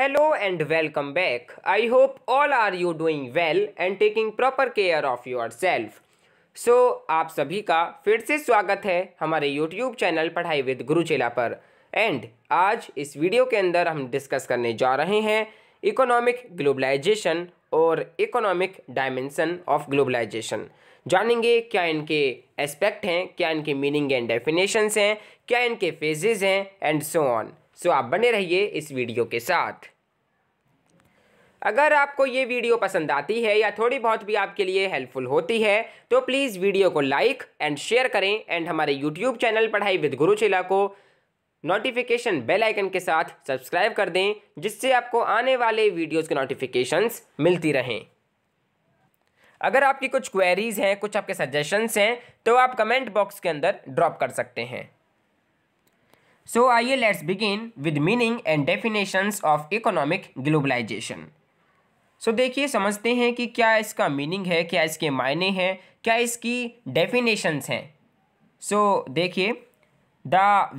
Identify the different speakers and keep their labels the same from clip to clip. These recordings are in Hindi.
Speaker 1: hello and welcome back I hope all are you doing well and taking proper care of yourself so आप सभी का फिर से स्वागत है हमारे YouTube channel Padhai with Guruchela पर एंड आज इस वीडियो के अंदर हम डिस्कस करने जा रहे हैं इकोनॉमिक ग्लोबलाइजेशन और इकोनॉमिक डायमेंशन ऑफ ग्लोबलाइजेशन जानेंगे क्या इनके एस्पेक्ट हैं क्या इनके मीनिंग एंड डेफिनेशंस हैं क्या इनके फेजेज़ हैं एंड सो ऑन सो आप बने रहिए इस वीडियो के साथ अगर आपको ये वीडियो पसंद आती है या थोड़ी बहुत भी आपके लिए हेल्पफुल होती है तो प्लीज़ वीडियो को लाइक एंड शेयर करें एंड हमारे YouTube channel Padhai with Guru को नोटिफिकेशन बेल आइकन के साथ सब्सक्राइब कर दें जिससे आपको आने वाले वीडियोस के नोटिफिकेशंस मिलती रहें अगर आपकी कुछ क्वेरीज हैं कुछ आपके सजेशंस हैं तो आप कमेंट बॉक्स के अंदर ड्रॉप कर सकते हैं सो आइए let's begin with meaning and definition of economic globalisation so देखिए समझते हैं कि क्या इसका मीनिंग है क्या इसके मायने हैं क्या इसकी डेफिनेशंस हैं सो देखिए the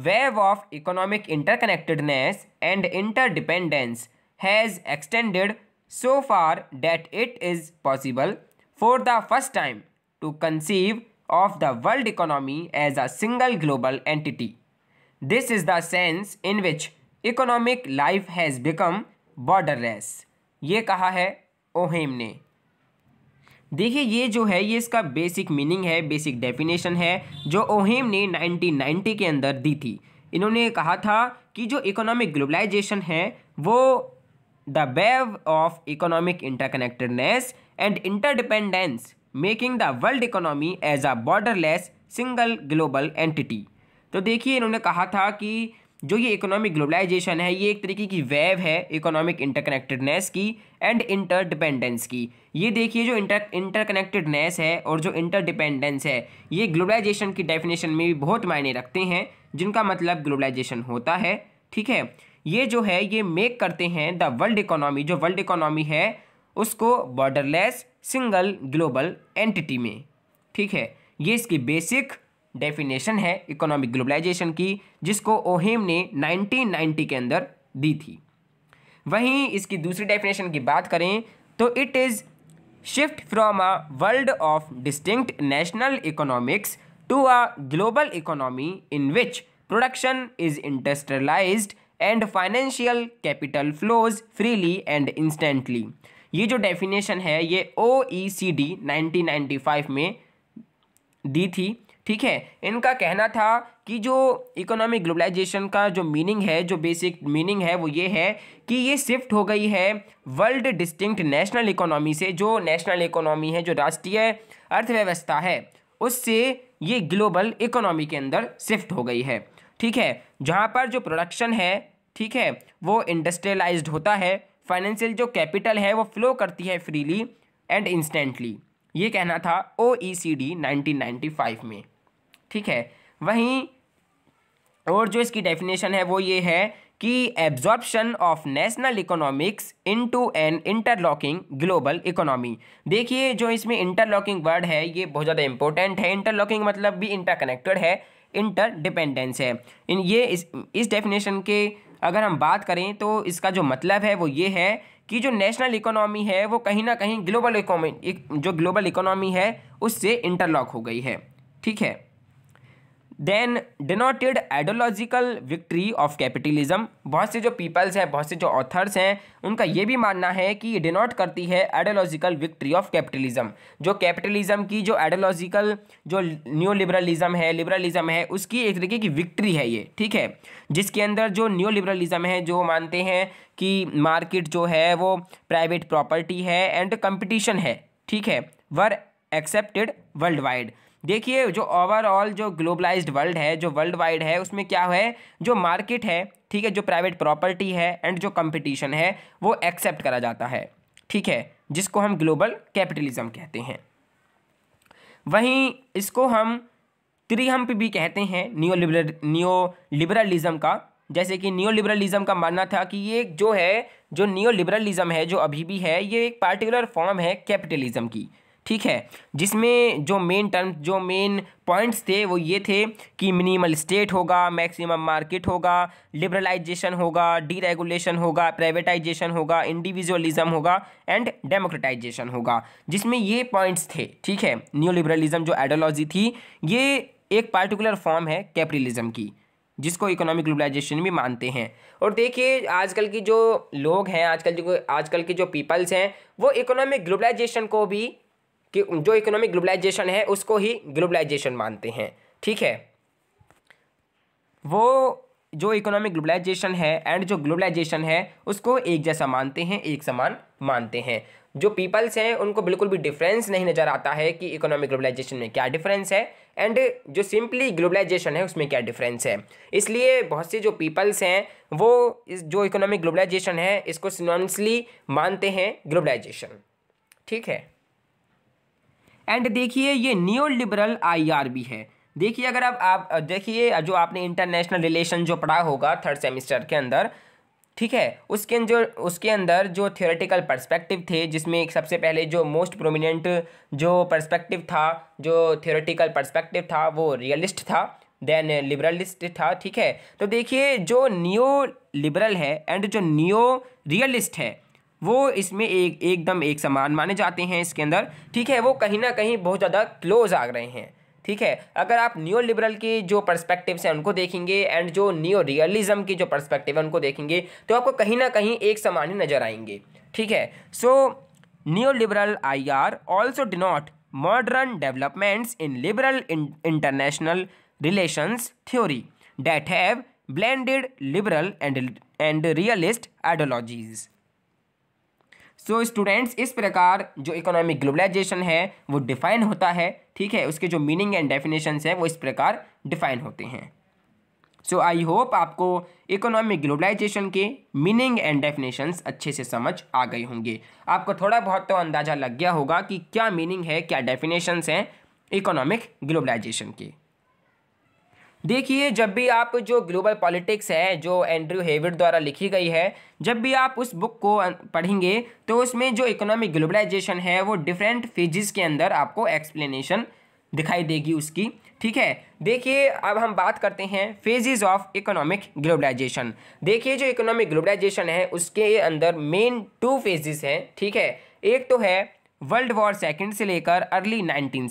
Speaker 1: wave of economic interconnectedness and interdependence has extended so far that it is possible for the first time to conceive of the world economy as a single global entity this is dense in which economic life has become borderless ये कहा है ओहेम ने देखिए ये जो है ये इसका बेसिक मीनिंग है बेसिक डेफिनेशन है जो ओहेम ने 1990 के अंदर दी थी इन्होंने कहा था कि जो इकोनॉमिक ग्लोबलाइजेशन है वो the wave of economic interconnectedness and interdependence making the world economy as a borderless single global entity तो देखिए इन्होंने कहा था कि जो ये इकोनॉमिक ग्लोबलाइजेशन है ये एक तरीके की वेव है इकोनॉमिक इंटरकनेक्टेडनेस की एंड इंटरडिपेंडेंस की ये देखिए जो इंटर इंटरकनेक्टेडनेस है और जो इंटरडिपेंडेंस है ये ग्लोबलाइजेशन की डेफिनेशन में भी बहुत मायने रखते हैं जिनका मतलब ग्लोबलाइजेशन होता है ठीक है ये जो है ये मेक करते हैं द वर्ल्ड इकोनॉमी जो वर्ल्ड इकोनॉमी है उसको बॉर्डरलेस सिंगल ग्लोबल एंटिटी में ठीक है ये इसकी बेसिक डेफिनेशन है इकोनॉमिक ग्लोबलाइजेशन की जिसको ओहिम ने 1990 के अंदर दी थी वहीं इसकी दूसरी डेफिनेशन की बात करें तो it is shift from a world of distinct national economics to a global economy in which production is industrialised and financial capital flows freely and instantly ये जो डेफिनेशन है ये O E C D nineteen ninety five में दी थी ठीक है इनका कहना था कि जो इकोनॉमिक ग्लोबलाइजेशन का जो मीनिंग है जो बेसिक मीनिंग है वो ये है कि ये शिफ्ट हो गई है वर्ल्ड डिस्टिंक्ट नेशनल इकोनॉमी से जो नेशनल इकोनॉमी है जो राष्ट्रीय अर्थव्यवस्था है उससे ये ग्लोबल इकोनॉमी के अंदर शिफ्ट हो गई है ठीक है जहाँ पर जो प्रोडक्शन है ठीक है वो इंडस्ट्रियलाइज्ड होता है फाइनेंशियल जो कैपिटल है वो फ्लो करती है फ्रीली एंड इंस्टेंटली ये कहना था O E C D nineteen ninety five में ठीक है वहीं और जो इसकी डेफिनेशन है वो ये है कि absorption of national economics into an interlocking global economy देखिए जो इसमें इंटरलॉकिंग वर्ड है ये बहुत ज़्यादा इंपॉर्टेंट है इंटरलॉकिंग मतलब भी इंटरकनेक्टेड है इंटर डिपेंडेंस है इन ये इस इस डेफिनेशन के अगर हम बात करें तो इसका जो मतलब है वो ये है कि जो नेशनल इकोनॉमी है वो कहीं ना कहीं ग्लोबल इकोनॉमी जो ग्लोबल इकोनॉमी है उससे इंटरलॉक हो गई है ठीक है then denoted ideological victory of capitalism बहुत से जो पीपल्स हैं बहुत से जो ऑथर्स हैं उनका ये भी मानना है कि ये डिनोट करती है आइडियोलॉजिकल विक्ट्री ऑफ कैपिटलिज्म जो कैपिटलिज्म की जो आइडियोलॉजिकल जो न्यू लिबरलिज्म है लिबरलिज्म है उसकी एक तरीके की विक्ट्री है ये ठीक है जिसके अंदर जो न्यू लिबरलिज्म है जो मानते हैं कि मार्केट जो है वो प्राइवेट प्रॉपर्टी है एंड कंपटीशन है ठीक है वर एक्सेप्टेड वर्ल्ड वाइड देखिए जो ओवरऑल जो ग्लोबलाइज्ड वर्ल्ड है जो वर्ल्ड वाइड है उसमें क्या है जो मार्केट है ठीक है जो प्राइवेट प्रॉपर्टी है एंड जो कंपटीशन है वो एक्सेप्ट करा जाता है ठीक है जिसको हम ग्लोबल कैपिटलिज्म कहते हैं वहीं इसको हम त्रिहम्प भी कहते हैं न्यू लिबरल न्यू लिबरलिज़म का जैसे कि न्यू लिबरलिज़म का मानना था कि ये जो है जो न्यू लिबरलिज़म है जो अभी भी है ये एक पार्टिकुलर फॉर्म है कैपिटलिज़म की ठीक है जिसमें जो मेन टर्म जो मेन पॉइंट्स थे वो ये थे कि मिनिमल स्टेट होगा मैक्सिमम मार्केट होगा लिबरलाइजेशन होगा डीरेगुलेशन होगा प्राइवेटाइजेशन होगा इंडिविजुअलिज्म होगा एंड डेमोक्रेटाइजेशन होगा जिसमें ये पॉइंट्स थे ठीक है न्यू लिबरलिज्म जो आइडियोलॉजी थी ये एक पार्टिकुलर फॉर्म है कैपिटलिज्म की जिसको इकोनॉमिक ग्लोबलाइजेशन भी मानते हैं और देखिए आजकल की जो लोग हैं आजकल जो आजकल के जो पीपल्स हैं वो इकोनॉमिक ग्लोबलाइजेशन को भी कि जो इकोनॉमिक ग्लोबलाइजेशन है उसको ही ग्लोबलाइजेशन मानते हैं ठीक है वो जो इकोनॉमिक ग्लोबलाइजेशन है एंड जो ग्लोबलाइजेशन है उसको एक जैसा मानते हैं एक समान मानते हैं जो पीपल्स हैं उनको बिल्कुल भी डिफरेंस नहीं नज़र आता है कि इकोनॉमिक ग्लोबलाइजेशन में क्या डिफरेंस है एंड जो सिंपली ग्लोबलाइजेशन है उसमें क्या डिफरेंस है इसलिए बहुत से जो पीपल्स हैं वो इस जो इकोनॉमिक ग्लोबलाइजेशन है इसको सिनोनसली मानते हैं ग्लोबलाइजेशन ठीक है एंड देखिए ये न्यू लिबरल आई है देखिए अगर आप आप देखिए जो आपने इंटरनेशनल रिलेशन जो पढ़ा होगा थर्ड सेमिस्टर के अंदर ठीक है उसके जो उसके अंदर जो थियोरेटिकल पर्सपेक्टिव थे जिसमें एक सबसे पहले जो मोस्ट प्रोमिनेंट जो पर्सपेक्टिव था जो थियोरेटिकल पर्सपेक्टिव था वो रियलिस्ट था देन लिबरलिस्ट था ठीक है तो देखिए जो न्यू लिबरल है एंड जो न्यू रियलिस्ट है वो इसमें एक एकदम एक समान माने जाते हैं इसके अंदर ठीक है वो कहीं ना कहीं बहुत ज़्यादा क्लोज आ रहे हैं ठीक है अगर आप न्यू लिबरल के जो पर्सपेक्टिव हैं उनको देखेंगे एंड जो न्यू रियलिज्म की जो पर्सपेक्टिव है उनको देखेंगे तो आपको कहीं ना कहीं एक समान ही नज़र आएंगे ठीक है so new liberal I R also denote modern developments in liberal international relations theory that have blended liberal and and realist ideologies so so, students इस प्रकार जो इकोनॉमिक ग्लोबलाइजेशन है वो डिफाइन होता है ठीक है उसके जो मीनिंग एंड डेफिनेशन है वो इस प्रकार डिफाइन होते हैं सो आई होप आपको इकोनॉमिक ग्लोबलाइजेशन के मीनिंग एंड डेफिनेशंस अच्छे से समझ आ गए होंगे आपको थोड़ा बहुत तो अंदाज़ा लग गया होगा कि क्या मीनिंग है क्या डेफिनेशंस हैं इकोनॉमिक ग्लोबलाइजेशन के देखिए जब भी आप जो ग्लोबल पॉलिटिक्स है जो एंड्रयू हेविड द्वारा लिखी गई है जब भी आप उस बुक को अं, पढ़ेंगे तो उसमें जो इकोनॉमिक ग्लोबलाइजेशन है वो डिफरेंट फेजेस के अंदर आपको एक्सप्लेनेशन दिखाई देगी उसकी ठीक है देखिए अब हम बात करते हैं फेजेस ऑफ इकोनॉमिक ग्लोबलाइजेशन देखिए जो इकोनॉमिक ग्लोबलाइजेशन है उसके अंदर मेन टू फेजेस हैं ठीक है एक तो है वर्ल्ड वॉर सेकेंड से लेकर अर्ली नाइनटीन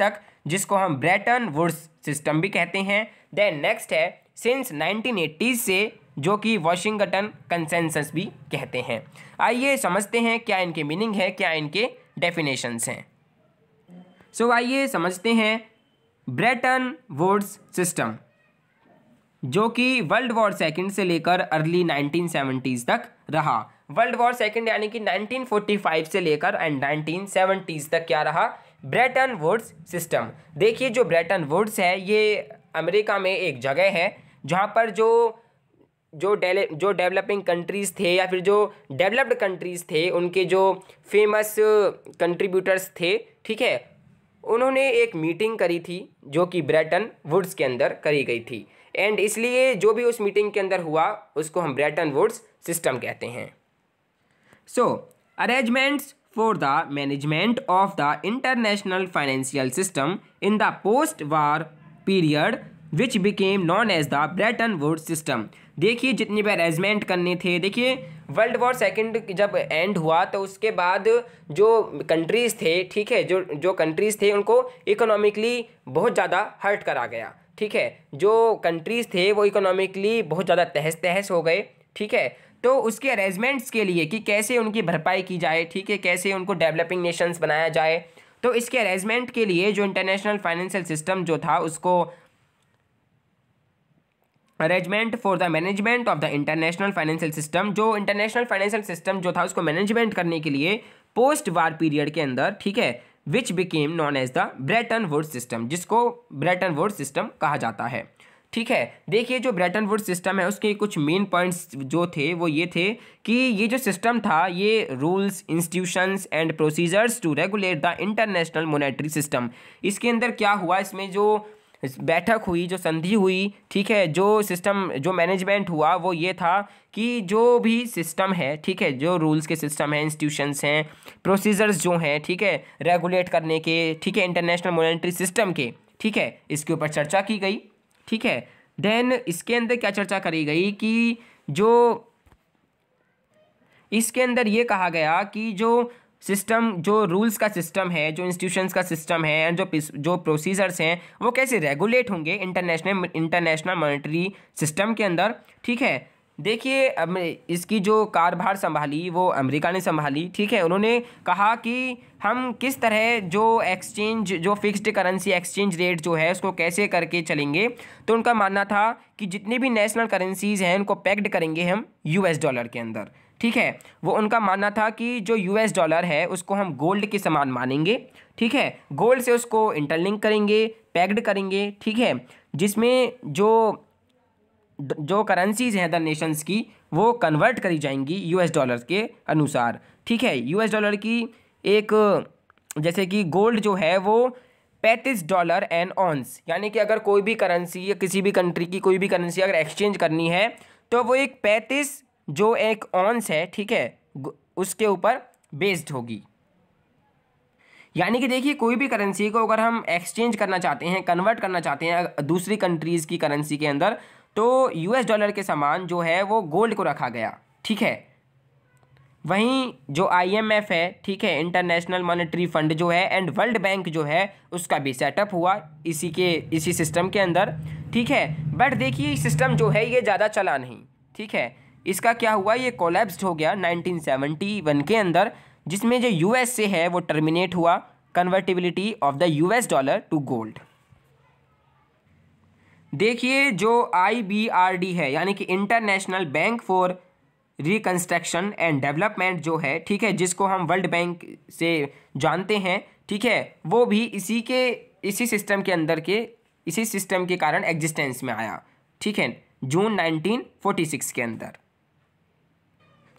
Speaker 1: तक जिसको हम ब्रेटन वुड्स सिस्टम भी कहते हैं देन नेक्स्ट है सिंस 1980 से जो कि वॉशिंगटन कंसेंसस भी कहते हैं आइए समझते हैं क्या इनके मीनिंग है क्या इनके डेफिनेशंस हैं सो so, आइए समझते हैं ब्रेटन वुड्स सिस्टम जो कि वर्ल्ड वॉर सेकेंड से लेकर अर्ली 1970s तक रहा वर्ल्ड वॉर सेकेंड यानी कि 1945 से लेकर एंड 1970s तक क्या रहा ब्रेटन वुड्स सिस्टम देखिए जो ब्रेटन वुड्स है ये अमेरिका में एक जगह है जहाँ पर जो जो डेले जो डेवलपिंग कंट्रीज़ थे या फिर जो डेवलप्ड कंट्रीज़ थे उनके जो फेमस कंट्रीब्यूटर्स थे ठीक है उन्होंने एक मीटिंग करी थी जो कि ब्रेटन वुड्स के अंदर करी गई थी एंड इसलिए जो भी उस मीटिंग के अंदर हुआ उसको हम ब्रेटन वुड्स सिस्टम कहते हैं so arrangements for the management of the international financial system in the post-war period which became known as the Bretton Wood system देखिए जितने भी अरेंजमेंट करने थे देखिए वर्ल्ड वॉर सेकेंड जब एंड हुआ तो उसके बाद जो कंट्रीज़ थे ठीक है जो जो कंट्रीज़ थे उनको इकोनॉमिकली बहुत ज़्यादा हर्ट करा गया ठीक है जो कंट्रीज़ थे वो इकोनॉमिकली बहुत ज़्यादा तहस तहस हो गए ठीक है तो उसके अरेंजमेंट्स के लिए कि कैसे उनकी भरपाई की जाए ठीक है कैसे उनको डेवलपिंग नेशंस बनाया जाए तो इसके अरेंजमेंट के लिए जो इंटरनेशनल फाइनेंशियल सिस्टम जो था उसको arrangement for the management of the international financial system जो इंटरनेशनल फाइनेंशियल सिस्टम जो था उसको मैनेजमेंट करने के लिए पोस्ट वार पीरियड के अंदर ठीक है which became known as the Bretton Wood system जिसको ब्रेटन वुड सिस्टम कहा जाता है ठीक है देखिए जो ब्रेटन वुड सिस्टम है उसके कुछ मेन पॉइंट्स जो थे वो ये थे कि ये जो सिस्टम था ये rules institutions and procedures to regulate the international monetary system इसके अंदर क्या हुआ इसमें जो बैठक हुई जो संधि हुई ठीक है जो सिस्टम जो मैनेजमेंट हुआ वो ये था कि जो भी सिस्टम है ठीक है जो रूल्स के सिस्टम हैं इंस्टीट्यूशंस हैं प्रोसीजर्स जो हैं ठीक है रेगुलेट करने के ठीक है इंटरनेशनल मॉनिटरी सिस्टम के ठीक है इसके ऊपर चर्चा की गई ठीक है देन इसके अंदर क्या चर्चा करी गई कि जो इसके अंदर ये कहा गया कि जो सिस्टम जो रूल्स का सिस्टम है जो इंस्टीट्यूशंस का सिस्टम है एंड जो जो प्रोसीजर्स हैं वो कैसे रेगुलेट होंगे इंटरनेशनल इंटरनेशनल मॉनिटरी सिस्टम के अंदर ठीक है देखिए इसकी जो कारभार संभाली वो अमेरिका ने संभाली ठीक है उन्होंने कहा कि हम किस तरह जो एक्सचेंज जो फिक्स्ड करेंसी एक्सचेंज रेट जो है उसको कैसे करके चलेंगे तो उनका मानना था कि जितनी भी नेशनल करेंसीज़ हैं उनको पैक्ड करेंगे हम यूएस डॉलर के अंदर ठीक है वो उनका मानना था कि जो यूएस डॉलर है उसको हम गोल्ड के समान मानेंगे ठीक है गोल्ड से उसको इंटरलिंक करेंगे पैक्ड करेंगे ठीक है जिसमें जो जो करेंसीज़ हैं द नेशंस की वो कन्वर्ट करी जाएंगी यूएस डॉलर के अनुसार ठीक है यूएस डॉलर की एक जैसे कि गोल्ड जो है वो पैंतीस डॉलर एंड ऑन्स यानी कि अगर कोई भी करेंसी या किसी भी कंट्री की कोई भी करेंसी अगर एक्सचेंज करनी है तो वो एक पैंतीस जो एक ऑन्स है ठीक है उसके ऊपर बेस्ड होगी यानी कि देखिए कोई भी करेंसी को अगर हम एक्सचेंज करना चाहते हैं कन्वर्ट करना चाहते हैं दूसरी कंट्रीज़ की करेंसी के अंदर तो यूएस डॉलर के समान जो है वो गोल्ड को रखा गया ठीक है वहीं जो आईएमएफ है ठीक है इंटरनेशनल मॉनेटरी फंड जो है एंड वर्ल्ड बैंक जो है उसका भी सेटअप हुआ इसी के इसी सिस्टम के अंदर ठीक है बट देखिए सिस्टम जो है ये ज़्यादा चला नहीं ठीक है इसका क्या हुआ ये कोलेप्स्ड हो गया 1971 के अंदर जिसमें जो यूएस से है वो टर्मिनेट हुआ convertibility of the US dollar to gold देखिए जो आईबीआरडी है यानी कि international bank for reconstruction and development जो है ठीक है जिसको हम वर्ल्ड बैंक से जानते हैं ठीक है वो भी इसी के इसी सिस्टम के अंदर के इसी सिस्टम के कारण एग्जिस्टेंस में आया ठीक है जून 1946 के अंदर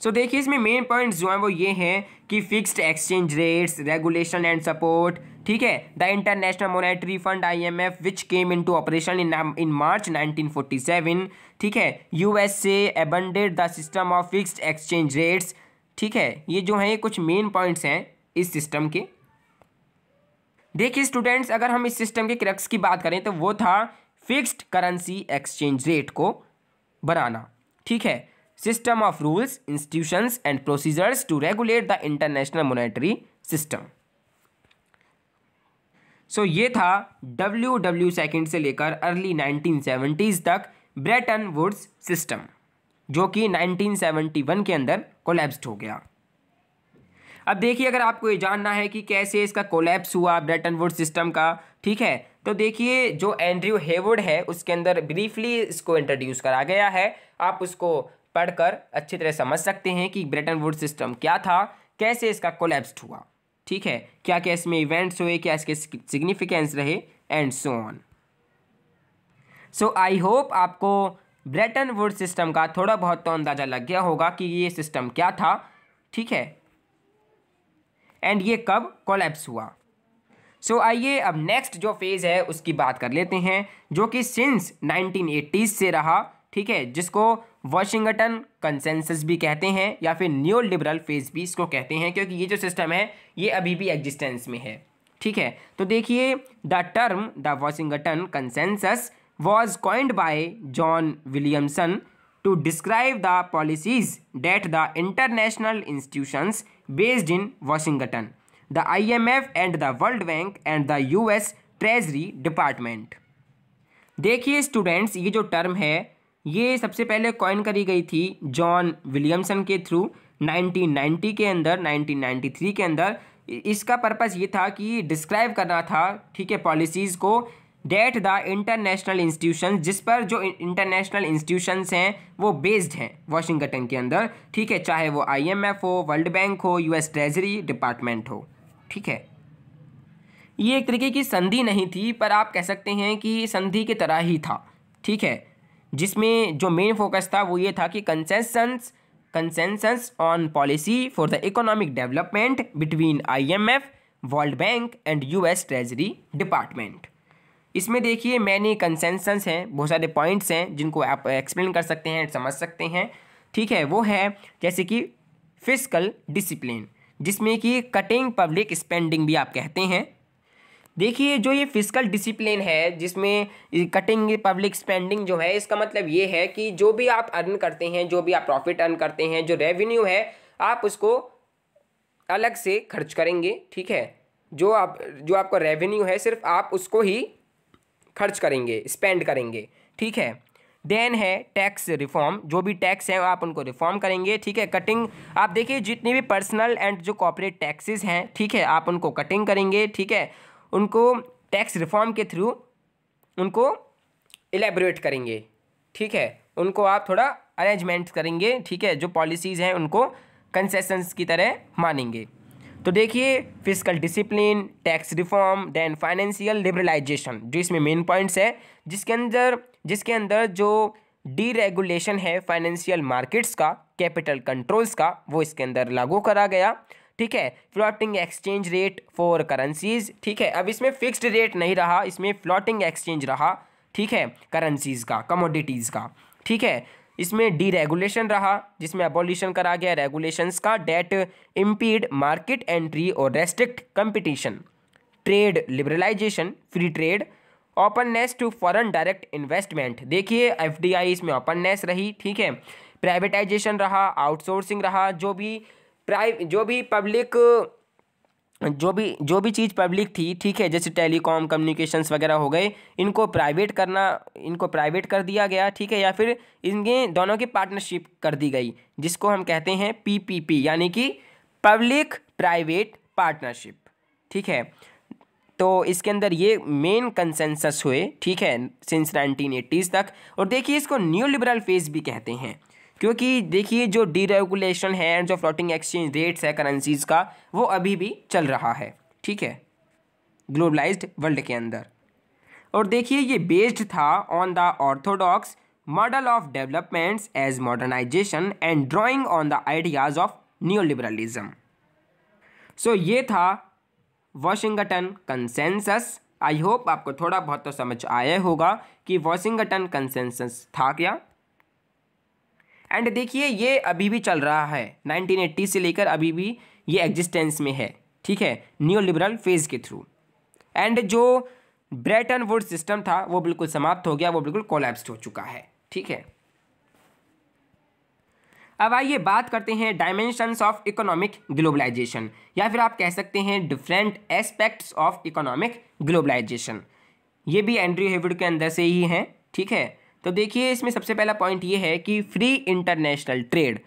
Speaker 1: सो देखिए इसमें मेन पॉइंट्स जो हैं वो ये हैं कि fixed exchange rates regulation and support ठीक है the international monetary fund I M F which came into operation in in March seven ठीक है USA abandoned the system of fixed exchange rates ठीक है ये जो है कुछ मेन पॉइंट्स हैं इस सिस्टम के देखिए स्टूडेंट्स अगर हम इस सिस्टम के क्रक्स की बात करें तो वो था फिक्स्ड करेंसी एक्सचेंज रेट को बनाना ठीक है system of rules institutions and procedures to regulate the international monetary system so so, ये था डब्ल्यू डब्ल्यू सेकेंड से लेकर अर्ली नाइनटीन सेवेंटीज़ तक ब्रेटन वुड्स सिस्टम जो कि 1971 के अंदर कोलैप्स्ड हो गया अब देखिए अगर आपको ये जानना है कि कैसे इसका कोलैप्स हुआ ब्रेटन वुड सिस्टम का ठीक है तो देखिए जो एंड्रयू हेवुड है उसके अंदर ब्रीफली इसको इंट्रोड्यूस करा गया है आप उसको पढ़कर अच्छी तरह समझ सकते हैं कि ब्रेटन वुड सिस्टम क्या था कैसे इसका कोलैप्स्ड हुआ ठीक है क्या क्या इसमें इवेंट्स हुए क्या इसके सिग्निफिकेंस रहे and so on so I hope आपको ब्रेटन वुड सिस्टम का थोड़ा बहुत तो अंदाज़ा लग गया होगा कि ये सिस्टम क्या था ठीक है एंड ये कब कोलेप्स हुआ सो so, आइए अब नेक्स्ट जो फेज़ है उसकी बात कर लेते हैं जो कि सिंस 1980s से रहा ठीक है जिसको वॉशिंगटन कंसेंसस भी कहते हैं या फिर न्यू लिबरल फेज भी इसको कहते हैं क्योंकि ये जो सिस्टम है ये अभी भी एग्जिस्टेंस में है ठीक है तो देखिए the term the Washington consensus was coined by John Williamson to describe the policies that the international institutions based in Washington the I M F and the World Bank and the U S treasury department देखिए स्टूडेंट्स ये जो टर्म है ये सबसे पहले कॉइन करी गई थी जॉन विलियमसन के थ्रू 1990 के अंदर 1993 के अंदर इसका पर्पस ये था कि डिस्क्राइब करना था ठीक है पॉलिसीज़ को डेट द इंटरनेशनल इंस्टीट्यूशन जिस पर जो इंटरनेशनल इंस्टीट्यूशंस हैं वो बेस्ड हैं वाशिंगटन के अंदर ठीक है चाहे वो आईएमएफ हो वर्ल्ड बैंक हो यूएस ट्रेजरी डिपार्टमेंट हो ठीक है ये एक तरीके की संधि नहीं थी पर आप कह सकते हैं कि संधि की तरह ही था ठीक है जिसमें जो मेन फोकस था वो ये था कि consensus consensus on policy for the economic development between IMF World Bank and US treasury department इसमें देखिए मैंने कंसेंसस हैं बहुत सारे पॉइंट्स हैं जिनको आप एक्सप्लेन कर सकते हैं समझ सकते हैं ठीक है वो है जैसे कि फिजिकल डिसिप्लिन जिसमें कि कटिंग पब्लिक स्पेंडिंग भी आप कहते हैं देखिए जो ये फिजिकल डिसिप्लिन है जिसमें कटिंग पब्लिक स्पेंडिंग जो है इसका मतलब ये है कि जो भी आप अर्न करते हैं जो भी आप प्रॉफिट अर्न करते हैं जो रेवेन्यू है आप उसको अलग से खर्च करेंगे ठीक है जो आप जो आपका रेवेन्यू है सिर्फ आप उसको ही खर्च करेंगे स्पेंड करेंगे ठीक है देन है टैक्स रिफॉर्म जो भी टैक्स है आप उनको रिफॉर्म करेंगे ठीक है कटिंग आप देखिए जितनी भी पर्सनल एंड जो कॉपरेट टैक्सेस हैं ठीक है आप उनको कटिंग करेंगे ठीक है उनको टैक्स रिफॉर्म के थ्रू उनको एलेबोरेट करेंगे ठीक है उनको आप थोड़ा अरेंजमेंट करेंगे ठीक है जो पॉलिसीज़ हैं उनको कंसेसन्स की तरह मानेंगे तो देखिए physical discipline tax reform then financial liberalisation जो इसमें मेन पॉइंट्स है जिसके अंदर जिसके अंदर जो डीरेगुलेशन है फाइनेंशियल मार्केट्स का कैपिटल कंट्रोल्स का वो इसके अंदर लागू करा गया ठीक है floating exchange rate for currencies ठीक है अब इसमें फिक्स्ड रेट नहीं रहा इसमें फ्लोटिंग एक्सचेंज रहा ठीक है करेंसीज का कमोडिटीज़ का ठीक है इसमें डीरेगुलेशन रहा जिसमें अबोल्यूशन करा गया रेगुलेशंस का डेट इम्पीड मार्केट एंट्री और restrict competition trade liberalisation free trade openness to foreign direct investment देखिए एफडीआई इसमें ओपननेस रही ठीक है प्राइवेटाइजेशन रहा आउटसोर्सिंग रहा जो भी प्राइ जो भी पब्लिक जो भी जो भी चीज़ पब्लिक थी ठीक है जैसे टेलीकॉम कम्युनिकेशंस वगैरह हो गए इनको प्राइवेट करना इनको प्राइवेट कर दिया गया ठीक है या फिर इनके दोनों की पार्टनरशिप कर दी गई जिसको हम कहते हैं पीपीपी यानी कि पब्लिक प्राइवेट पार्टनरशिप ठीक है तो इसके अंदर ये मेन कंसेंसस हुए ठीक है सिंस नाइनटीन तक और देखिए इसको न्यू लिबरल फेज भी कहते हैं क्योंकि देखिए जो डीरेगुलेशन है जो फ्लोटिंग एक्सचेंज रेट्स है करेंसीज़ का वो अभी भी चल रहा है ठीक है ग्लोबलाइज्ड वर्ल्ड के अंदर और देखिए ये बेस्ड था on the orthodox model of developments as modernisation and drawing on the ideas of new liberalism so ये था वॉशिंगटन कंसेंसस आई होप आपको थोड़ा बहुत तो समझ आया होगा कि वॉशिंगटन कंसेंसस था क्या एंड देखिए ये अभी भी चल रहा है 1980 से लेकर अभी भी ये एग्जिस्टेंस में है ठीक है न्यू लिबरल फेज के थ्रू एंड जो ब्रेटन वुड सिस्टम था वो बिल्कुल समाप्त हो गया वो बिल्कुल कोलैप्स्ड हो चुका है ठीक है अब आइए बात करते हैं डायमेंशंस ऑफ इकोनॉमिक ग्लोबलाइजेशन या फिर आप कह सकते हैं different aspects of economic globalisation ये भी एंड्री हेविड के अंदर से ही हैं ठीक है तो देखिए इसमें सबसे पहला पॉइंट ये है कि फ्री इंटरनेशनल ट्रेड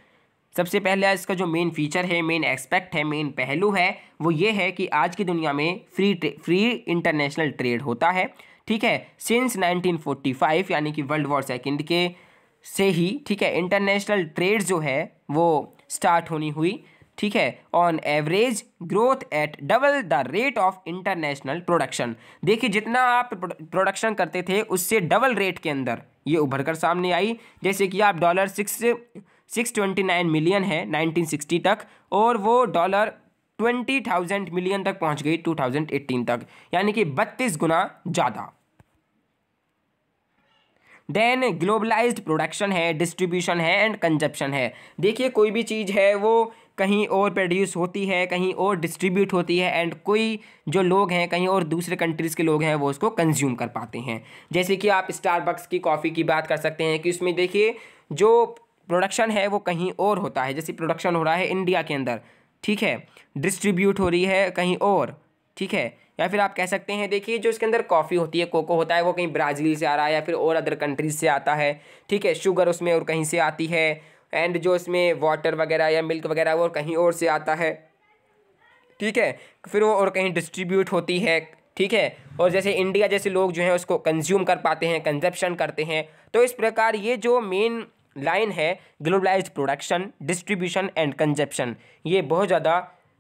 Speaker 1: सबसे पहला इसका जो मेन फीचर है मेन एस्पेक्ट है मेन पहलू है वो ये है कि आज की दुनिया में फ्री फ्री इंटरनेशनल ट्रेड होता है ठीक है सिंस 1945 यानी कि वर्ल्ड वॉर सेकेंड के से ही ठीक है इंटरनेशनल ट्रेड जो है वो स्टार्ट होनी हुई ठीक है on average growth at double the rate of international production देखिए जितना आप प्रोडक्शन करते थे उससे डबल रेट के अंदर ये उभर कर सामने आई जैसे कि आप dollar six six twenty nine million है नाइनटीन सिक्सटी तक और वो डॉलर ट्वेंटी थाउजेंड मिलियन तक पहुंच गई टू थाउजेंड एट्टीन तक यानी कि बत्तीस गुना ज़्यादा देन ग्लोबलाइज्ड प्रोडक्शन है डिस्ट्रीब्यूशन है एंड कंजप्शन है देखिए कोई भी चीज़ है वो कहीं और प्रोड्यूस होती है कहीं और डिस्ट्रीब्यूट होती है एंड कोई जो लोग हैं कहीं और दूसरे कंट्रीज़ के लोग हैं वो उसको कंज्यूम कर पाते हैं जैसे कि आप स्टारबक्स की कॉफ़ी की बात कर सकते हैं कि उसमें देखिए जो प्रोडक्शन है वो कहीं और होता है जैसे प्रोडक्शन हो रहा है इंडिया के अंदर ठीक है डिस्ट्रीब्यूट हो रही है कहीं और ठीक है या फिर आप कह सकते हैं देखिए जो इसके अंदर कॉफ़ी होती है कोको होता है वो कहीं ब्राज़ील से आ रहा है या फिर और अदर कंट्रीज से आता है ठीक है शुगर उसमें और कहीं से आती है एंड जो इसमें वाटर वगैरह या मिल्क वगैरह वो कहीं और से आता है ठीक है फिर वो और कहीं डिस्ट्रीब्यूट होती है ठीक है और जैसे इंडिया जैसे लोग जो हैं उसको कंज्यूम कर पाते हैं कंजप्शन करते हैं तो इस प्रकार ये जो मेन लाइन है globalised production distribution and consumption ये बहुत ज़्यादा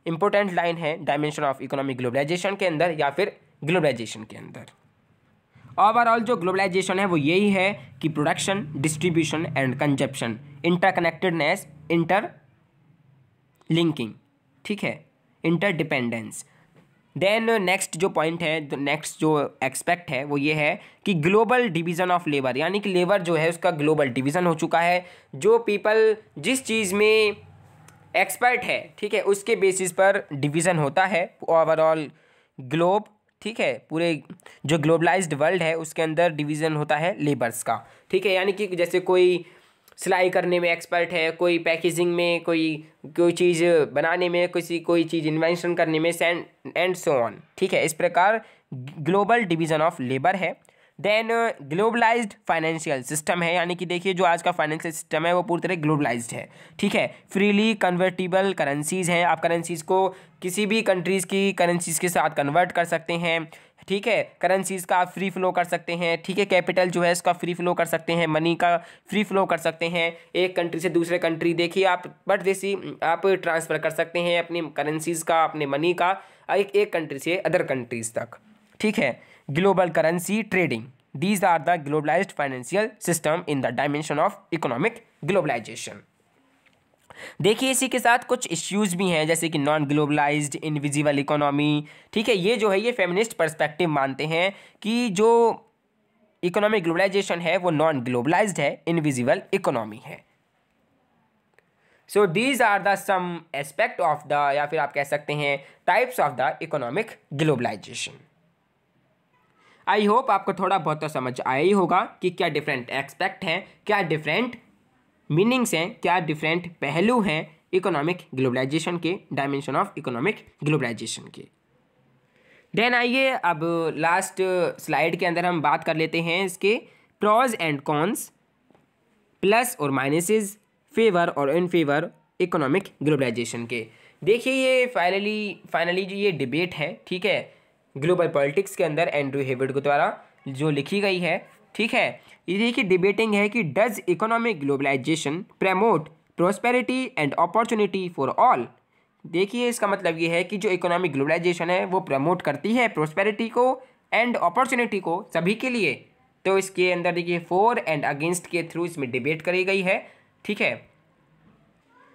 Speaker 1: इंपॉर्टेंट लाइन है डायमेंशन ऑफ इकोनॉमिक ग्लोबलाइजेशन के अंदर या फिर ग्लोबलाइजेशन के अंदर ओवरऑल जो ग्लोबलाइजेशन है वो यही है कि production distribution and consumption interconnectedness interlinking ठीक है इंटरडिपेंडेंस देन नेक्स्ट जो पॉइंट है नेक्स्ट जो एक्सपेक्ट है वो ये है कि ग्लोबल डिवीज़न ऑफ लेबर यानी कि लेबर जो है उसका ग्लोबल डिवीज़न हो चुका है जो पीपल जिस चीज़ में एक्सपर्ट है ठीक है उसके बेसिस पर डिवीज़न होता है ओवरऑल ग्लोब ठीक है पूरे जो ग्लोबलाइज्ड वर्ल्ड है उसके अंदर डिवीज़न होता है लेबर्स का ठीक है यानी कि जैसे कोई सिलाई करने में एक्सपर्ट है कोई पैकेजिंग में कोई कोई चीज़ बनाने में किसी कोई चीज़ इन्वेंशन करने में एंड सो ऑन ठीक है इस प्रकार ग्लोबल डिवीज़न ऑफ लेबर है देन ग्लोबलाइज्ड फाइनेंशियल सिस्टम है यानी कि देखिए जो आज का फाइनेंशियल सिस्टम है वो पूरी तरह ग्लोबलाइज्ड है ठीक है फ्रीली कन्वर्टिबल करेंसीज हैं आप करेंसीज को किसी भी कंट्रीज़ की करेंसीज के साथ कन्वर्ट कर सकते हैं ठीक है करेंसीज़ का आप फ्री फ्लो कर सकते हैं ठीक है कैपिटल जो है इसका फ्री फ्लो कर सकते हैं मनी का फ्री फ्लो कर सकते हैं एक कंट्री से दूसरे कंट्री देखिए आप बट देसी आप ट्रांसफ़र कर सकते हैं अपनी करेंसीज़ का अपने मनी का एक एक कंट्री से अदर कंट्रीज़ तक ठीक है global currency trading these are the globalize financial system in the dimension of economic globalization देखिए इसी के साथ कुछ इश्यूज भी हैं जैसे कि नॉन ग्लोबलाइज्ड इनविजिबल इकोनॉमी ठीक है ये जो है ये फेमिनिस्ट पर्सपेक्टिव मानते हैं कि जो इकोनॉमिक ग्लोबलाइजेशन है वो नॉन ग्लोबलाइज्ड है इनविजिबल इकोनॉमी है so these are the some aspect of the या फिर आप कह सकते हैं types of the economic globalization I hope आपको थोड़ा बहुत तो समझ आया ही होगा कि क्या डिफरेंट एक्सपेक्ट हैं क्या डिफरेंट मीनिंग्स हैं क्या डिफरेंट पहलू हैं इकोनॉमिक ग्लोबलाइजेशन के डायमेंशन ऑफ इकोनॉमिक ग्लोबलाइजेशन के देन आइए अब लास्ट स्लाइड के अंदर हम बात कर लेते हैं इसके प्रॉज एंड कॉन्स प्लस और माइनसेस फेवर और इन फेवर इकोनॉमिक ग्लोबलाइजेशन के देखिए ये फाइनली फाइनली जो ये डिबेट है ठीक है ग्लोबल पॉलिटिक्स के अंदर एंड्रू हेविड के द्वारा जो लिखी गई है ठीक है ये देखिए डिबेटिंग है कि does economic globalization promote prosperity and opportunity for all देखिए इसका मतलब ये है कि जो इकोनॉमिक ग्लोबलाइजेशन है वो प्रमोट करती है प्रोस्पेरिटी को एंड अपॉर्चुनिटी को सभी के लिए तो इसके अंदर देखिए फोर एंड अगेंस्ट के थ्रू इसमें डिबेट करी गई है ठीक है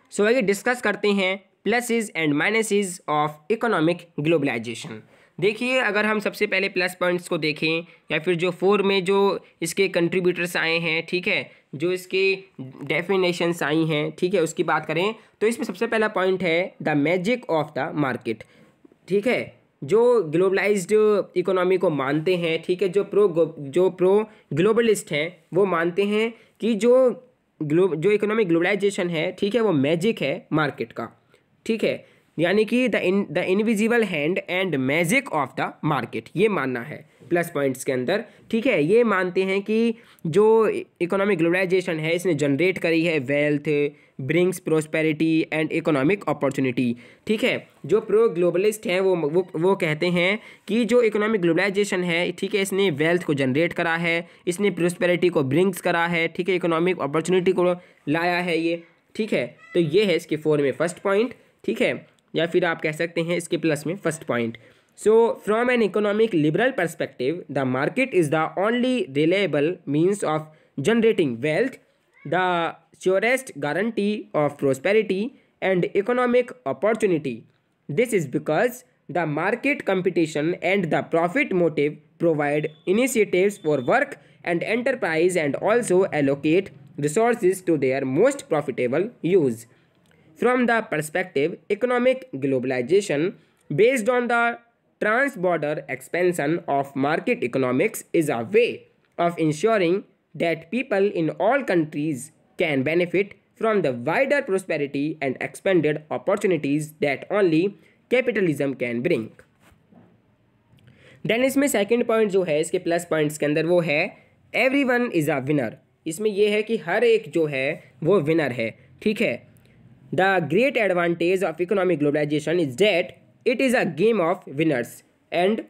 Speaker 1: सो so, आइए डिस्कस करते हैं pluses and minuses of economic globalization देखिए अगर हम सबसे पहले प्लस पॉइंट्स को देखें या फिर जो फोर में जो इसके कंट्रीब्यूटर्स आए हैं ठीक है जो इसके डेफिनेशंस आई हैं ठीक है उसकी बात करें तो इसमें सबसे पहला पॉइंट है the magic of the market ठीक है जो ग्लोबलाइज्ड इकोनॉमी को मानते हैं ठीक है जो प्रो जो प्रो ग्लोबलिस्ट हैं वो मानते हैं कि जो ग्लो जो इकोनॉमिक ग्लोबलाइजेशन है ठीक है वो मैजिक है मार्केट का ठीक है यानी कि the in the invisible hand and magic of the market ये मानना है प्लस पॉइंट्स के अंदर ठीक है ये मानते हैं कि जो इकोनॉमिक ग्लोबलाइजेशन है इसने जनरेट करी है wealth brings prosperity and economic opportunity ठीक है जो प्रो ग्लोबलिस्ट हैं वो वो वो कहते हैं कि जो इकोनॉमिक ग्लोबलाइजेशन है ठीक है इसने वेल्थ को जनरेट करा है इसने प्रोस्पेरिटी को ब्रिंग्स करा है ठीक है इकोनॉमिक अपॉर्चुनिटी को लाया है ये ठीक है तो ये है इसके फोर में फर्स्ट पॉइंट ठीक है या फिर आप कह सकते हैं इसके प्लस में first point so from an economic liberal perspective the market is the only reliable means of generating wealth the surest guarantee of prosperity and economic opportunity this is because the market competition and the profit motive provide initiatives for work and enterprise and also allocate resource to their most profitable use from the perspective economic globalization based on the trans border expansion of market economics is a way of ensuring that people in all countries can benefit from the wider prosperity and expanded opportunities that only capitalism can bring then इसमें सेकेंड पॉइंट जो है इसके प्लस पॉइंट्स के अंदर वो है everyone is a winner इसमें यह है कि हर एक जो है वो विनर है ठीक है the great advantage of economic globalization is that it is a game of winners and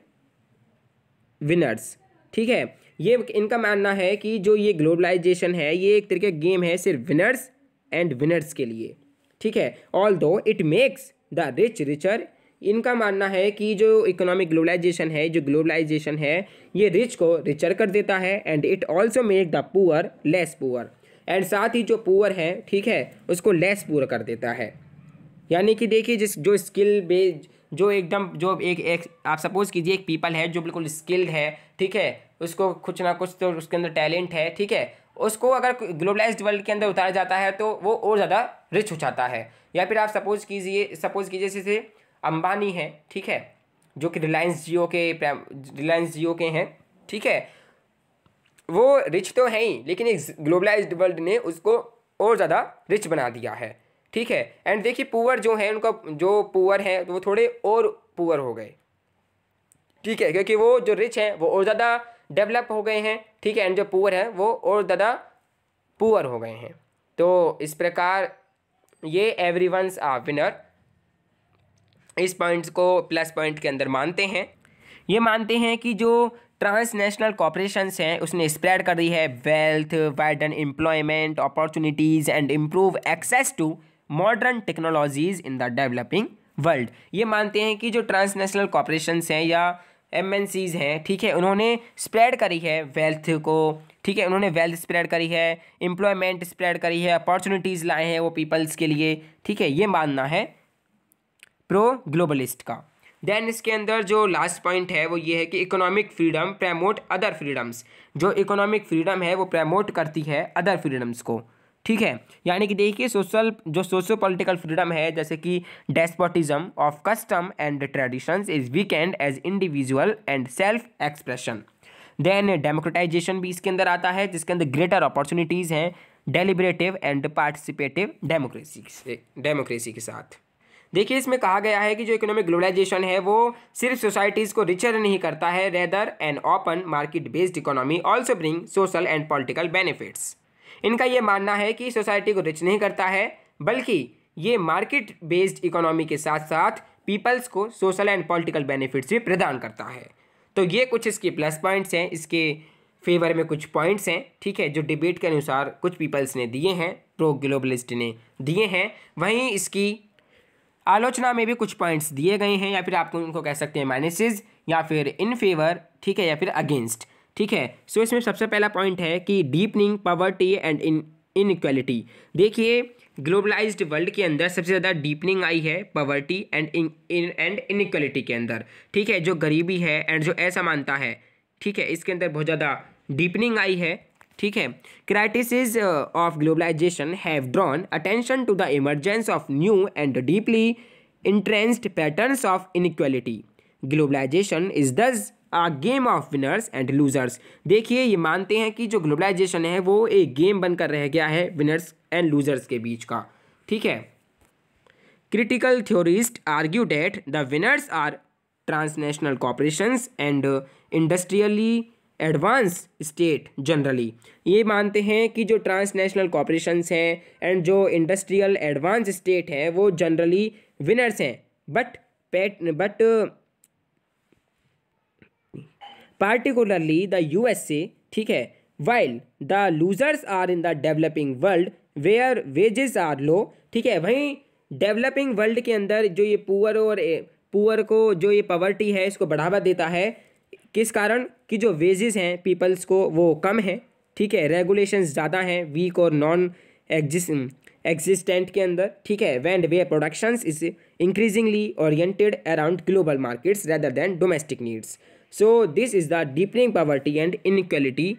Speaker 1: winners ठीक है ये इनका मानना है कि जो ये ग्लोबलाइजेशन है ये एक तरीके गेम है सिर्फ विनर्स एंड विनर्स के लिए ठीक है although it makes the rich richer इनका मानना है कि जो इकोनॉमिक ग्लोबलाइजेशन है जो ग्लोबलाइजेशन है ये रिच को रिचर कर देता है and it also make the poor less poor and साथ ही जो पुअर है ठीक है उसको लेस पुअर कर देता है यानी कि देखिए जिस जो स्किल बेज जो एकदम जो एक, एक आप सपोज़ कीजिए एक पीपल है जो बिल्कुल स्किल्ड है ठीक है उसको कुछ ना कुछ तो उसके अंदर टैलेंट है ठीक है उसको अगर ग्लोबलाइज्ड वर्ल्ड के अंदर उतारा जाता है तो वो और ज़्यादा रिच हो जाता है या फिर आप सपोज़ कीजिए सपोज़ कीजिए जैसे अंबानी है ठीक है जो कि रिलायंस जियो के रिलायंस जियो के हैं ठीक है वो रिच तो है ही लेकिन इस ग्लोबलाइज्ड वर्ल्ड ने उसको और ज़्यादा रिच बना दिया है ठीक है एंड देखिए पुअर जो है उनका जो पुअर है तो वो थोड़े और पुअर हो गए ठीक है क्योंकि वो जो रिच हैं वो और ज़्यादा डेवलप हो गए हैं ठीक है एंड जो पुअर है वो और ज़्यादा पुअर हो गए हैं तो इस प्रकार ये एवरी वंस आ विनर इस पॉइंट्स को प्लस पॉइंट के अंदर मानते हैं ये मानते हैं कि जो ट्रांसनेशनल कॉपरेशन हैं उसने स्प्रेड कर दी है wealth widen employment opportunities and improve access to modern technologies in the developing world ये मानते हैं कि जो ट्रांसनेशनल कॉपरेशन हैं या एम हैं ठीक है उन्होंने स्प्रेड करी है वेल्थ को ठीक है उन्होंने वेल्थ स्प्रेड करी है एम्प्लॉयमेंट स्प्रेड करी है अपॉर्चुनिटीज़ लाए हैं वो पीपल्स के लिए ठीक है ये मानना है प्रो ग्लोबलिस्ट का देन इसके अंदर जो लास्ट पॉइंट है वो ये है कि economic freedom promote other freedoms जो इकोनॉमिक फ्रीडम है वो प्रमोट करती है अदर फ्रीडम्स को ठीक है यानी कि देखिए सोशल जो सोशो पॉलिटिकल फ्रीडम है जैसे कि despotism of custom and traditions is weakened as individual and self expression then democratization भी इसके अंदर आता है जिसके अंदर ग्रेटर अपॉर्चुनिटीज़ हैं डेलिब्रेटिव एंड पार्टिसिपेटिव डेमोक्रेसी से डेमोक्रेसी के साथ देखिए इसमें कहा गया है कि जो इकोनॉमिक ग्लोबलाइजेशन है वो सिर्फ सोसाइटीज़ को रिचर नहीं करता है rather an open market based economy also bring social and political benefits इनका ये मानना है कि सोसाइटी को रिच नहीं करता है बल्कि ये मार्केट बेस्ड इकोनॉमी के साथ साथ पीपल्स को सोशल एंड पॉलिटिकल बेनिफिट्स भी प्रदान करता है तो ये कुछ इसके प्लस पॉइंट्स हैं इसके फेवर में कुछ पॉइंट्स हैं ठीक है जो डिबेट के अनुसार कुछ पीपल्स ने दिए हैं प्रो ग्लोबलिस्ट ने दिए हैं वहीं इसकी आलोचना में भी कुछ पॉइंट्स दिए गए हैं या फिर आपको उनको कह सकते हैं माइनसेज या फिर इन फेवर ठीक है या फिर अगेंस्ट ठीक है सो so, इसमें सबसे पहला पॉइंट है कि deepening poverty and in inequality देखिए ग्लोबलाइज्ड वर्ल्ड के अंदर सबसे ज़्यादा डीपनिंग आई है poverty and in and inequality के अंदर ठीक है जो गरीबी है एंड जो असमानता है ठीक है इसके अंदर बहुत ज़्यादा डीपनिंग आई है ठीक है critics of globalization have drawn attention to the emergence of new and deeply entrenched pattern of inequality globalization is thus a game of winners and losers देखिए ये मानते हैं कि जो ग्लोबलाइजेशन है वो एक गेम बनकर रह गया है विनर्स एंड लूजर्स के बीच का ठीक है critical theorist argue that the winners are transnational corporations and industrially uh, advance state generally ये मानते हैं कि जो ट्रांसनेशनल कॉपरेशंस हैं एंड जो इंडस्ट्रियल एडवांस स्टेट हैं वो जनरली विनर्स हैं but pat but particularly the USA, ठीक है while the losers are in the developing world where wages are low ठीक है वहीं डेवलपिंग वर्ल्ड के अंदर जो ये पुअर और पुअर को जो ये पॉवर्टी है इसको बढ़ावा देता है किस कारण कि जो वेजेस हैं पीपल्स को वो कम है ठीक है रेगुलेशंस ज़्यादा हैं वीक और नॉन एग्जिस एग्जिस्टेंट के अंदर ठीक है वैंड way productions is increasingly oriented around global markets rather than domestic needs so this is the deepening poverty and inequality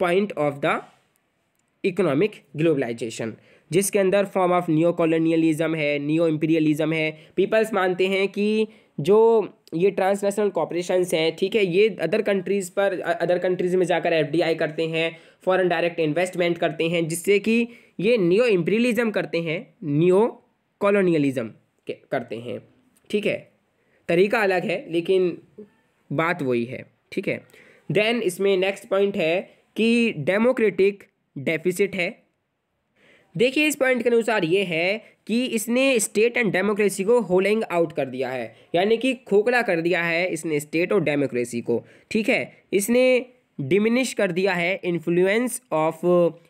Speaker 1: point of the economic globalization जिसके अंदर फॉर्म ऑफ न्यू कॉलोनियलिज्म है न्यू इम्पीरियलिज्म है पीपल्स मानते हैं कि जो ये ट्रांसनेशनल कॉपरेशन हैं ठीक है ये अदर कंट्रीज़ पर अदर कंट्रीज़ में जाकर एफडीआई करते हैं फॉरेन डायरेक्ट इन्वेस्टमेंट करते हैं जिससे कि ये न्यो इम्पीरियलिज्म करते हैं न्यो कॉलोनियलिज़म करते हैं ठीक है तरीका अलग है लेकिन बात वही है ठीक है देन इसमें नेक्स्ट पॉइंट है कि डेमोक्रेटिक डेफिसिट है देखिए इस पॉइंट के अनुसार ये है कि इसने स्टेट एंड डेमोक्रेसी को होलिंग आउट कर दिया है यानी कि खोखला कर दिया है इसने स्टेट और डेमोक्रेसी को ठीक है इसने डिमिनिश कर दिया है इन्फ्लुएंस ऑफ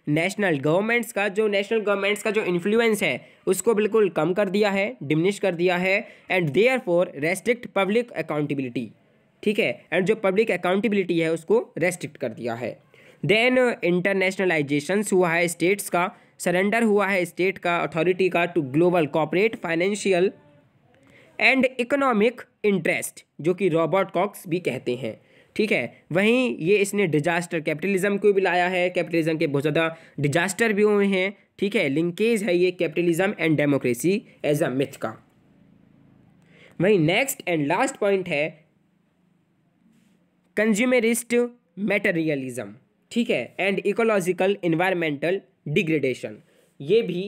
Speaker 1: नेशनल गवर्नमेंट्स का जो नेशनल गवर्नमेंट्स का जो इन्फ्लुएंस है उसको बिल्कुल कम कर दिया है डिमिनिश कर दिया है and therefore restrict public accountability ठीक है एंड जो पब्लिक अकाउंटेबिलिटी है उसको रेस्ट्रिक्ट कर दिया है देन इंटरनेशनलाइजेशन हुआ है स्टेट्स का सरेंडर हुआ है स्टेट का अथॉरिटी का to global corporate financial and economic interest जो कि रॉबर्ट कॉक्स भी कहते हैं ठीक है वहीं ये इसने डिजास्टर कैपिटलिज्म को भी लाया है कैपिटलिज्म के बहुत ज़्यादा डिजास्टर भी हुए हैं ठीक है लिंकेज है ये capitalism and democracy as a myth का वहीं नेक्स्ट एंड लास्ट पॉइंट है कंज्यूमरिस्ट मेटेरियलिज्म ठीक है एंड इकोलॉजिकल इन्वायरमेंटल डिग्रेडेशन ये भी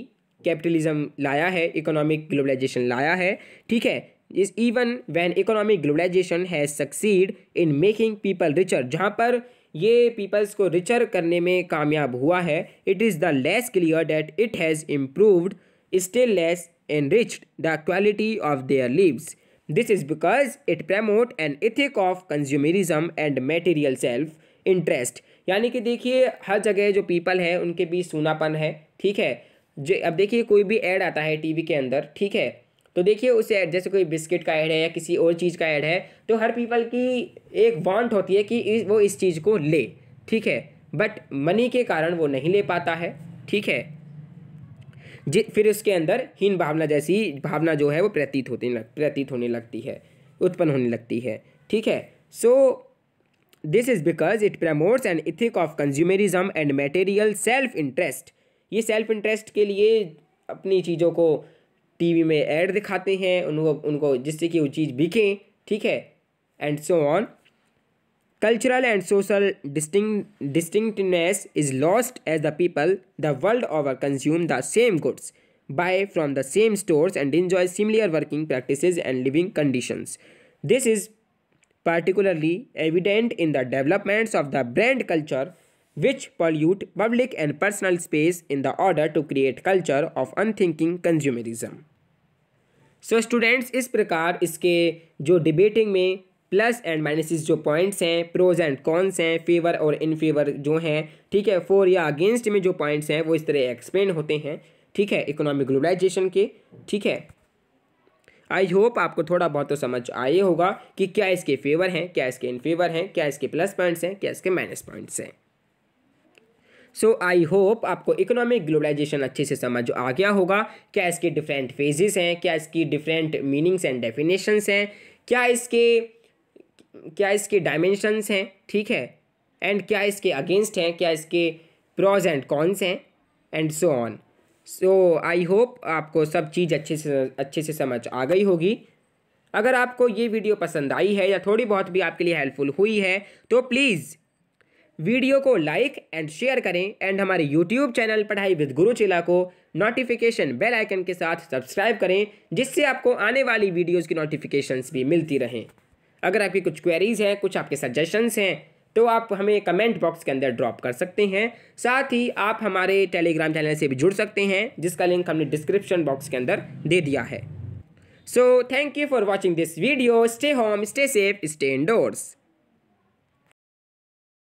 Speaker 1: कैपिटलिज्म लाया है इकोनॉमिक ग्लोबलाइजेशन लाया है ठीक है is even when economic globalization has succeed in making people richer जहाँ पर ये पीपल्स को रिचर करने में कामयाब हुआ है it is the less clear that it has improved still less enriched the quality of their lives this is because it promote an ethic of consumerism and material self interest यानी कि देखिए हर जगह जो पीपल हैं उनके बीच सूनापन है ठीक है जो अब देखिए कोई भी ऐड आता है टीवी के अंदर ठीक है तो देखिए उस ऐड जैसे कोई बिस्किट का ऐड है या किसी और चीज़ का ऐड है तो हर पीपल की एक वांट होती है कि वो इस चीज़ को ले ठीक है बट मनी के कारण वो नहीं ले पाता है ठीक है जि फिर उसके अंदर हीन भावना जैसी भावना जो है वो प्रतीत होती लग, प्रतीत होने लगती है उत्पन्न होने लगती है ठीक है so so, this is because it promotes and ethic of consumerism and material self interest ये सेल्फ इंटरेस्ट के लिए अपनी चीज़ों को टीवी में ऐड दिखाते हैं उनको उनको जिससे कि वो चीज़ बिकें ठीक है and so on cultural and social disting distinctness is lost as the people the world over consume the same goods buy from the same stores and enjoy similar working practice and living conditions this is particularly evident in the developments of the brand culture which pollute public and personal space in the order to create culture of unthinking consumerism so so, students इस प्रकार इसके जो डिबेटिंग में प्लस एंड माइनसेस जो पॉइंट्स हैं प्रोज एंड कॉन्स हैं फेवर और इन फेवर जो हैं ठीक है फोर या अगेंस्ट में जो पॉइंट्स हैं वो इस तरह एक्सप्लेन होते हैं ठीक है इकोनॉमिक ग्लोबलाइजेशन के ठीक है आई होप आपको थोड़ा बहुत तो समझ आए होगा कि क्या इसके फेवर हैं क्या इसके इन फेवर हैं क्या इसके प्लस पॉइंट्स हैं क्या इसके माइनस पॉइंट्स हैं सो आई होप आपको इकोनॉमिक ग्लोबलाइजेशन अच्छे से समझ आ गया होगा क्या इसके डिफरेंट फेजेस हैं क्या इसकी डिफरेंट मीनिंग्स एंड डेफिनेशंस हैं क्या इसके क्या इसके डायमेंशंस हैं ठीक है एंड क्या इसके अगेंस्ट हैं क्या इसके प्रॉज एंड कॉन्स हैं and so on so I hope आपको सब चीज़ अच्छे से अच्छे से समझ आ गई होगी अगर आपको ये वीडियो पसंद आई है या थोड़ी बहुत भी आपके लिए हेल्पफुल हुई है तो प्लीज़ वीडियो को लाइक एंड शेयर करें एंड हमारे YouTube channel Padhai with Guru Chila को नोटिफिकेशन बेल आइकन के साथ सब्सक्राइब करें जिससे आपको आने वाली वीडियोज़ की नोटिफिकेशंस भी मिलती रहें अगर आपकी कुछ क्वेरीज़ हैं कुछ आपके सजेशंस हैं तो आप हमें कमेंट बॉक्स के अंदर ड्रॉप कर सकते हैं साथ ही आप हमारे टेलीग्राम चैनल से भी जुड़ सकते हैं जिसका लिंक हमने डिस्क्रिप्शन बॉक्स के अंदर दे दिया है so thank you for watching this video stay home stay safe stay indoors